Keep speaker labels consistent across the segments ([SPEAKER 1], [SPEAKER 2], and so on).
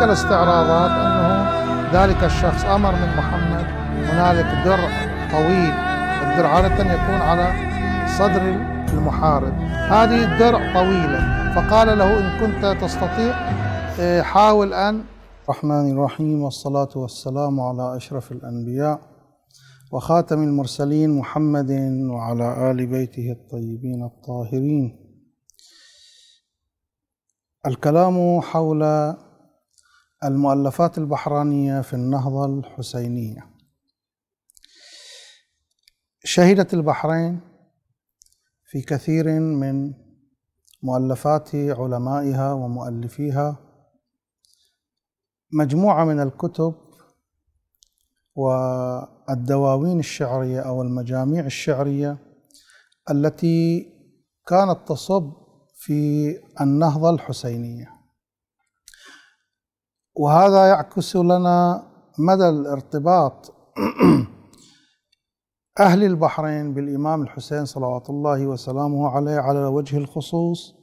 [SPEAKER 1] هناك الاستعراضات أنه ذلك الشخص أمر من محمد هنالك درع طويل الدرع عادة يكون على صدر المحارب هذه الدرع طويلة فقال له إن كنت تستطيع آه، حاول أن الرحمن الرحيم والصلاة والسلام على أشرف الأنبياء وخاتم المرسلين محمد وعلى آل بيته الطيبين الطاهرين الكلام حول المؤلفات البحرانية في النهضة الحسينية شهدت البحرين في كثير من مؤلفات علمائها ومؤلفيها مجموعة من الكتب والدواوين الشعرية أو المجاميع الشعرية التي كانت تصب في النهضة الحسينية وهذا يعكس لنا مدى الارتباط أهل البحرين بالإمام الحسين صلوات الله وسلامه عليه على وجه الخصوص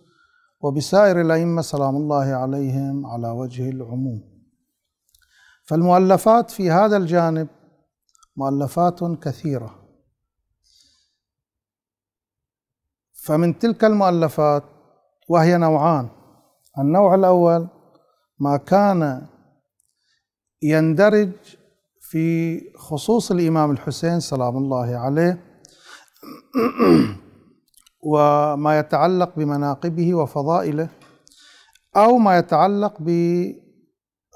[SPEAKER 1] وبسائر الأئمة سلام الله عليهم على وجه العموم فالمؤلفات في هذا الجانب مؤلفات كثيرة فمن تلك المؤلفات وهي نوعان النوع الأول ما كان يندرج في خصوص الإمام الحسين سلام الله عليه وما يتعلق بمناقبه وفضائله أو ما يتعلق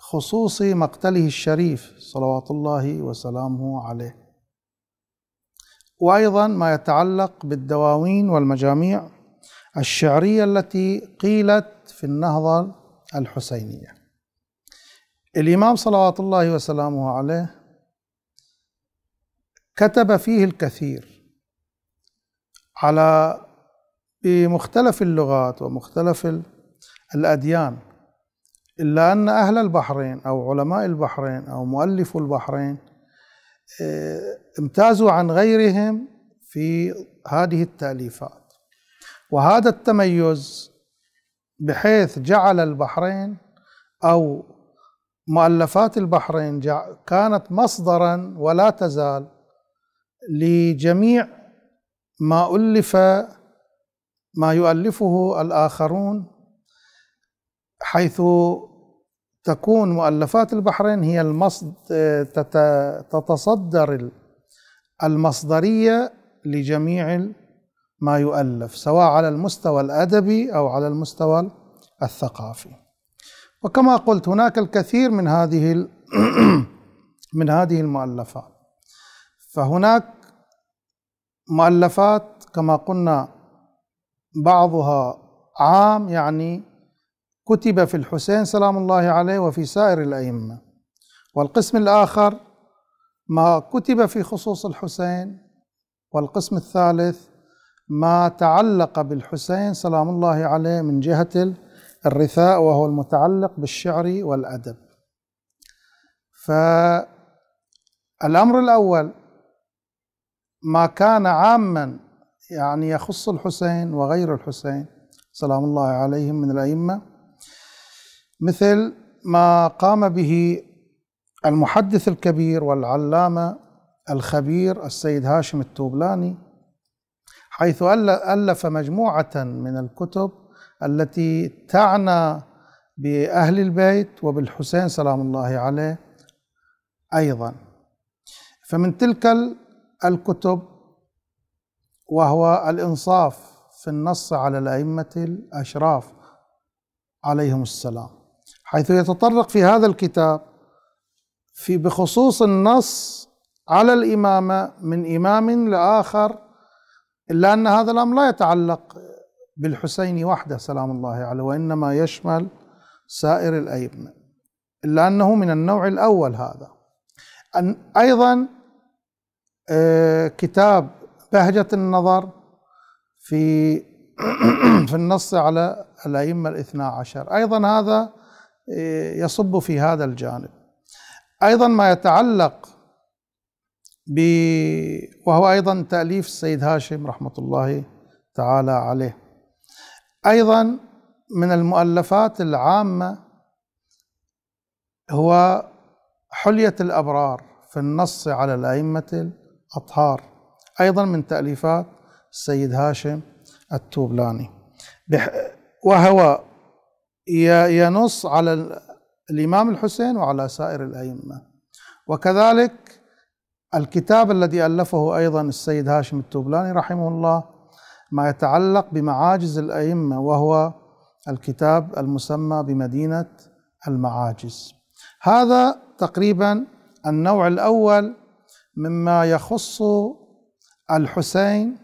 [SPEAKER 1] بخصوص مقتله الشريف صلوات الله وسلامه عليه وأيضا ما يتعلق بالدواوين والمجاميع الشعرية التي قيلت في النهضة الحسينية الإمام صلوات الله وسلامه عليه كتب فيه الكثير على بمختلف اللغات ومختلف الأديان إلا أن أهل البحرين أو علماء البحرين أو مؤلفو البحرين آه، امتازوا عن غيرهم في هذه التأليفات وهذا التميز بحيث جعل البحرين أو مؤلفات البحرين كانت مصدرا ولا تزال لجميع ما ألف ما يؤلفه الآخرون حيث تكون مؤلفات البحرين هي المصد تتصدر المصدرية لجميع ما يؤلف سواء على المستوى الادبي او على المستوى الثقافي. وكما قلت هناك الكثير من هذه من هذه المؤلفات. فهناك مؤلفات كما قلنا بعضها عام يعني كتب في الحسين سلام الله عليه وفي سائر الائمه. والقسم الاخر ما كتب في خصوص الحسين والقسم الثالث ما تعلق بالحسين سلام الله عليه من جهة الرثاء وهو المتعلق بالشعر والأدب فالأمر الأول ما كان عاما يعني يخص الحسين وغير الحسين سلام الله عليهم من الأئمة مثل ما قام به المحدث الكبير والعلامة الخبير السيد هاشم التوبلاني حيث ألف مجموعة من الكتب التي تعنى بأهل البيت وبالحسين سلام الله عليه أيضا فمن تلك الكتب وهو الإنصاف في النص على الأئمة الأشراف عليهم السلام حيث يتطرق في هذا الكتاب في بخصوص النص على الإمامة من إمام لآخر إلا أن هذا الأمر لا يتعلق بالحسين وحده سلام الله عليه وإنما يشمل سائر الأئمة إلا أنه من النوع الأول هذا أن أيضا آه، كتاب بهجة النظر في في النص على الأئمة الاثنا عشر أيضا هذا آه، يصب في هذا الجانب أيضا ما يتعلق ب وهو أيضا تأليف السيد هاشم رحمة الله تعالى عليه أيضا من المؤلفات العامة هو حلية الأبرار في النص على الأئمة الأطهار أيضا من تأليفات السيد هاشم التوبلاني وهو ينص على الإمام الحسين وعلى سائر الأئمة وكذلك الكتاب الذي ألفه أيضا السيد هاشم التوبلاني رحمه الله ما يتعلق بمعاجز الأئمة وهو الكتاب المسمى بمدينة المعاجز هذا تقريبا النوع الأول مما يخص الحسين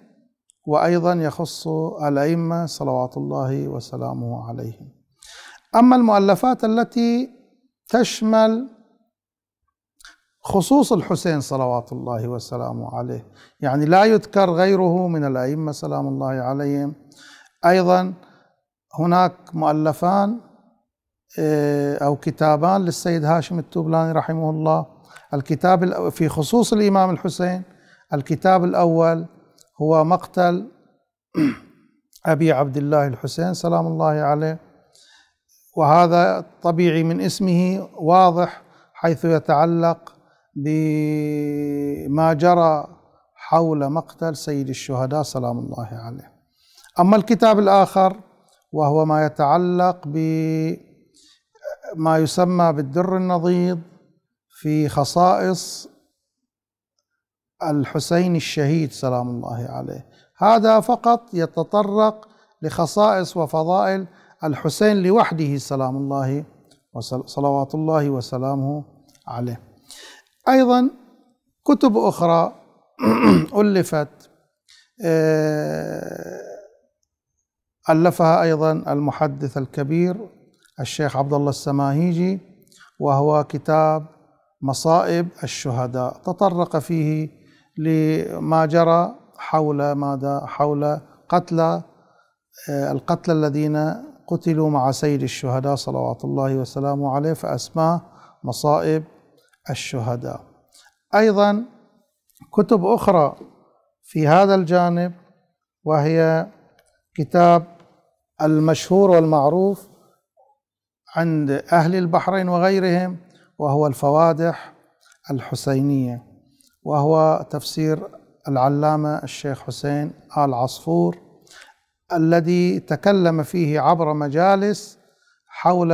[SPEAKER 1] وأيضا يخص الأئمة صلوات الله وسلامه عليهم أما المؤلفات التي تشمل خصوص الحسين صلوات الله وسلامه عليه يعني لا يذكر غيره من الأئمة سلام الله عليهم أيضا هناك مؤلفان إيه، أو كتابان للسيد هاشم التوبلاني رحمه الله الكتاب في خصوص الإمام الحسين الكتاب الأول هو مقتل أبي عبد الله الحسين سلام الله عليه وهذا طبيعي من اسمه واضح حيث يتعلق بما جرى حول مقتل سيد الشهداء سلام الله عليه أما الكتاب الآخر وهو ما يتعلق بما يسمى بالدر النضيد في خصائص الحسين الشهيد سلام الله عليه هذا فقط يتطرق لخصائص وفضائل الحسين لوحده سلام الله صلوات الله وسلامه عليه أيضا كتب أخرى ألفت آه، ألفها أيضا المحدث الكبير الشيخ عبد الله السماهيجي وهو كتاب مصائب الشهداء تطرق فيه لما جرى حول ماذا حول قتلى آه، القتلى الذين قتلوا مع سيد الشهداء صلوات الله وسلامه عليه فأسماه مصائب الشهداء ايضا كتب اخرى في هذا الجانب وهي كتاب المشهور والمعروف عند اهل البحرين وغيرهم وهو الفوادح الحسينيه وهو تفسير العلامه الشيخ حسين ال عصفور الذي تكلم فيه عبر مجالس حول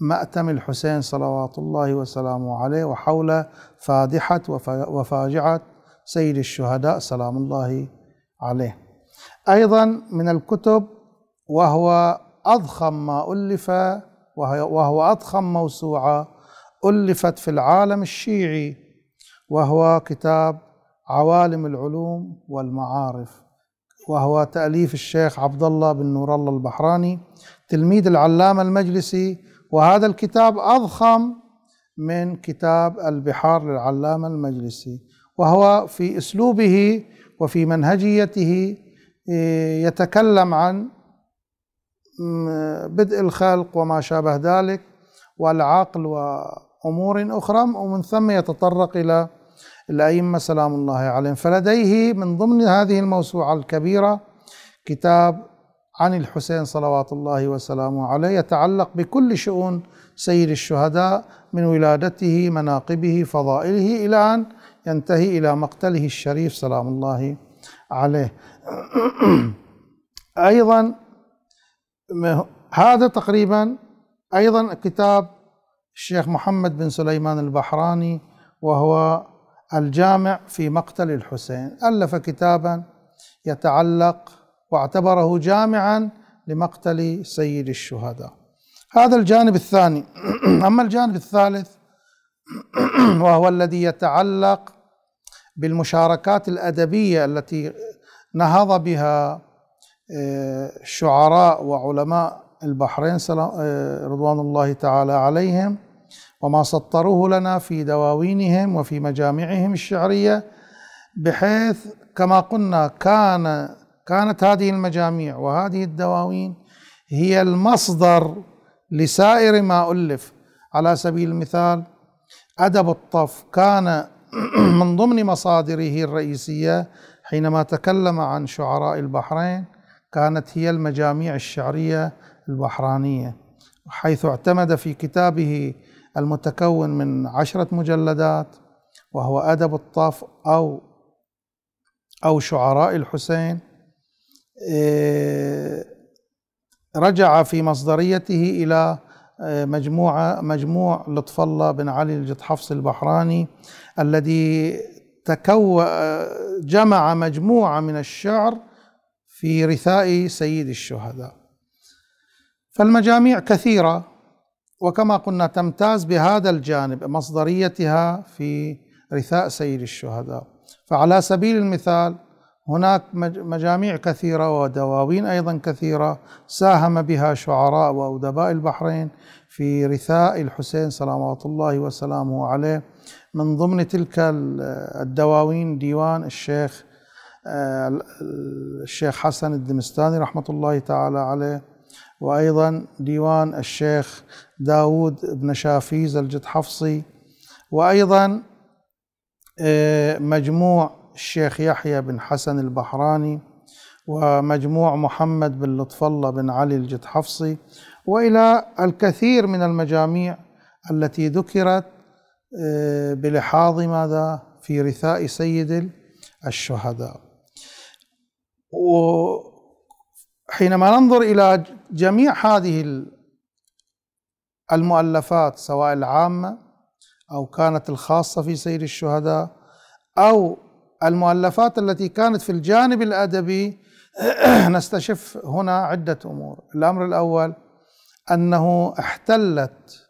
[SPEAKER 1] مأتم الحسين صلوات الله وسلامه عليه وحول فادحة وفاجعة سيد الشهداء سلام الله عليه أيضا من الكتب وهو أضخم ما ألف وهو أضخم موسوعة ألفت في العالم الشيعي وهو كتاب عوالم العلوم والمعارف وهو تأليف الشيخ عبد الله بن نور الله البحراني تلميذ العلامة المجلسي وهذا الكتاب أضخم من كتاب البحار للعلامة المجلسي وهو في أسلوبه وفي منهجيته إيه، يتكلم عن بدء الخلق وما شابه ذلك والعقل وأمور أخرى ومن ثم يتطرق إلى الأئمة سلام الله عليهم فلديه من ضمن هذه الموسوعة الكبيرة كتاب عن الحسين صلوات الله وسلامه عليه يتعلق بكل شؤون سيد الشهداء من ولادته مناقبه فضائله الى ان ينتهي الى مقتله الشريف سلام الله عليه. ايضا هذا تقريبا ايضا كتاب الشيخ محمد بن سليمان البحراني وهو الجامع في مقتل الحسين، الف كتابا يتعلق واعتبره جامعا لمقتل سيد الشهداء هذا الجانب الثاني اما الجانب الثالث وهو الذي يتعلق بالمشاركات الادبيه التي نهض بها آه، شعراء وعلماء البحرين آه، رضوان الله تعالى عليهم وما سطروه لنا في دواوينهم وفي مجامعهم الشعريه بحيث كما قلنا كان كانت هذه المجاميع وهذه الدواوين هي المصدر لسائر ما ألف على سبيل المثال أدب الطف كان من ضمن مصادره الرئيسية حينما تكلم عن شعراء البحرين كانت هي المجاميع الشعرية البحرانية حيث اعتمد في كتابه المتكون من عشرة مجلدات وهو أدب الطف أو أو شعراء الحسين آه، رجع في مصدريته إلى آه، مجموعة مجموع لطف الله بن علي الجطحفص البحراني الذي تكو آه، جمع مجموعة من الشعر في رثاء سيد الشهداء فالمجاميع كثيرة وكما قلنا تمتاز بهذا الجانب مصدريتها في رثاء سيد الشهداء فعلى سبيل المثال هناك مجاميع كثيرة ودواوين أيضا كثيرة ساهم بها شعراء وأدباء البحرين في رثاء الحسين صلوات الله وسلامه عليه من ضمن تلك الدواوين ديوان الشيخ آه، الشيخ حسن الدمستاني رحمة الله تعالى عليه وأيضا ديوان الشيخ داود بن شافيز الجد حفصي وأيضا آه، مجموع الشيخ يحيى بن حسن البحراني ومجموع محمد بن لطف الله بن علي الجدحفصي والى الكثير من المجاميع التي ذكرت آه، بلحاظ ماذا في رثاء سيد الشهداء وحينما ننظر الى جميع هذه المؤلفات سواء العامه او كانت الخاصه في سير الشهداء او المؤلفات التي كانت في الجانب الادبي نستشف هنا عده امور، الامر الاول انه احتلت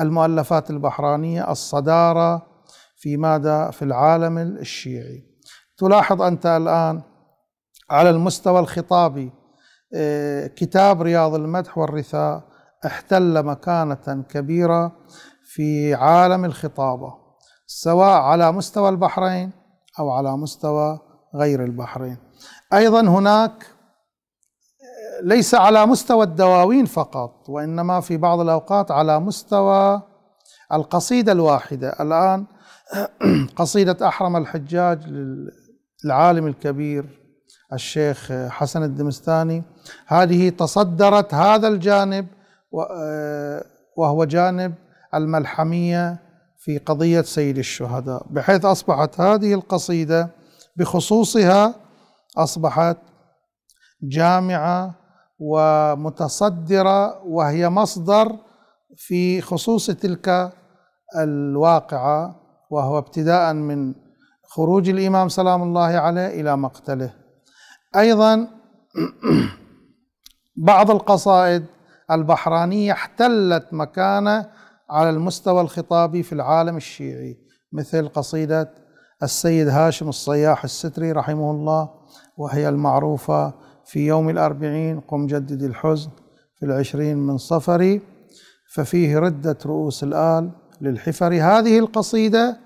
[SPEAKER 1] المؤلفات البحرانيه الصداره في ماذا؟ في العالم الشيعي. تلاحظ انت الان على المستوى الخطابي آه، كتاب رياض المدح والرثاء احتل مكانه كبيره في عالم الخطابه سواء على مستوى البحرين أو على مستوى غير البحرين أيضا هناك ليس على مستوى الدواوين فقط وإنما في بعض الأوقات على مستوى القصيدة الواحدة الآن قصيدة أحرم الحجاج للعالم الكبير الشيخ حسن الدمستاني هذه تصدرت هذا الجانب آه، وهو جانب الملحمية في قضية سيد الشهداء بحيث أصبحت هذه القصيدة بخصوصها أصبحت جامعة ومتصدرة وهي مصدر في خصوص تلك الواقعة وهو ابتداء من خروج الإمام سلام الله عليه إلى مقتله أيضا بعض القصائد البحرانية احتلت مكانه على المستوى الخطابي في العالم الشيعي مثل قصيدة السيد هاشم الصياح الستري رحمه الله وهي المعروفة في يوم الأربعين قم جدد الحزن في العشرين من صفري ففيه ردة رؤوس الآل للحفر هذه القصيدة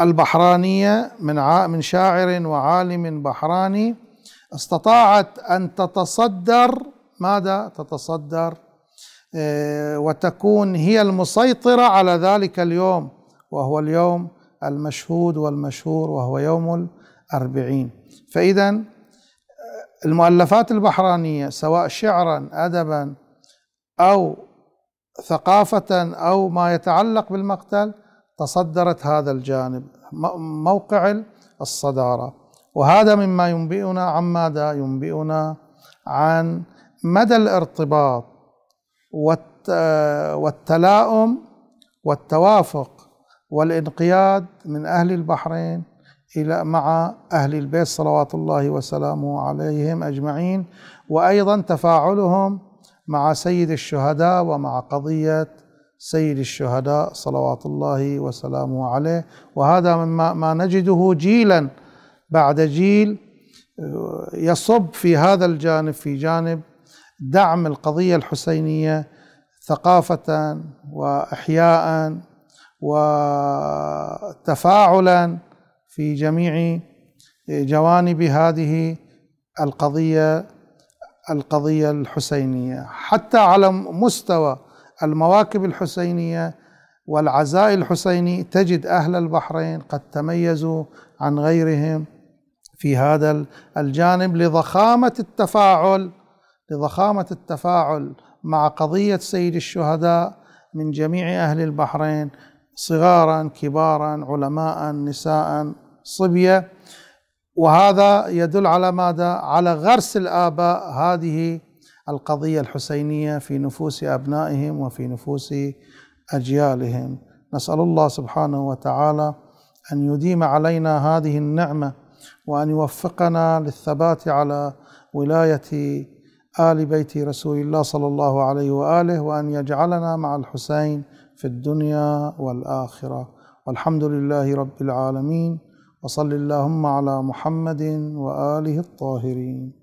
[SPEAKER 1] البحرانية من من شاعر وعالم بحراني استطاعت أن تتصدر ماذا تتصدر آه، وتكون هي المسيطرة على ذلك اليوم وهو اليوم المشهود والمشهور وهو يوم الأربعين فإذا آه، المؤلفات البحرانية سواء شعرا أدبا أو ثقافة أو ما يتعلق بالمقتل تصدرت هذا الجانب موقع الصدارة وهذا مما ينبئنا عن ماذا ينبئنا عن مدى الارتباط والتلاؤم والتوافق والانقياد من أهل البحرين إلى مع أهل البيت صلوات الله وسلامه عليهم أجمعين وأيضا تفاعلهم مع سيد الشهداء ومع قضية سيد الشهداء صلوات الله وسلامه عليه وهذا مما ما نجده جيلا بعد جيل آه، يصب في هذا الجانب في جانب دعم القضيه الحسينيه ثقافه واحياء وتفاعلا في جميع جوانب هذه القضيه القضيه الحسينيه حتى على مستوى المواكب الحسينيه والعزاء الحسيني تجد اهل البحرين قد تميزوا عن غيرهم في هذا الجانب لضخامه التفاعل لضخامه التفاعل مع قضيه سيد الشهداء من جميع اهل البحرين صغارا كبارا علماء نساء صبيه وهذا يدل على ماذا؟ على غرس الاباء هذه القضيه الحسينيه في نفوس ابنائهم وفي نفوس اجيالهم نسال الله سبحانه وتعالى ان يديم علينا هذه النعمه وان يوفقنا للثبات على ولايه آل بيت رسول الله صلى الله عليه وآله وأن يجعلنا مع الحسين في الدنيا والآخرة والحمد لله رب العالمين وصل اللهم على محمد وآله الطاهرين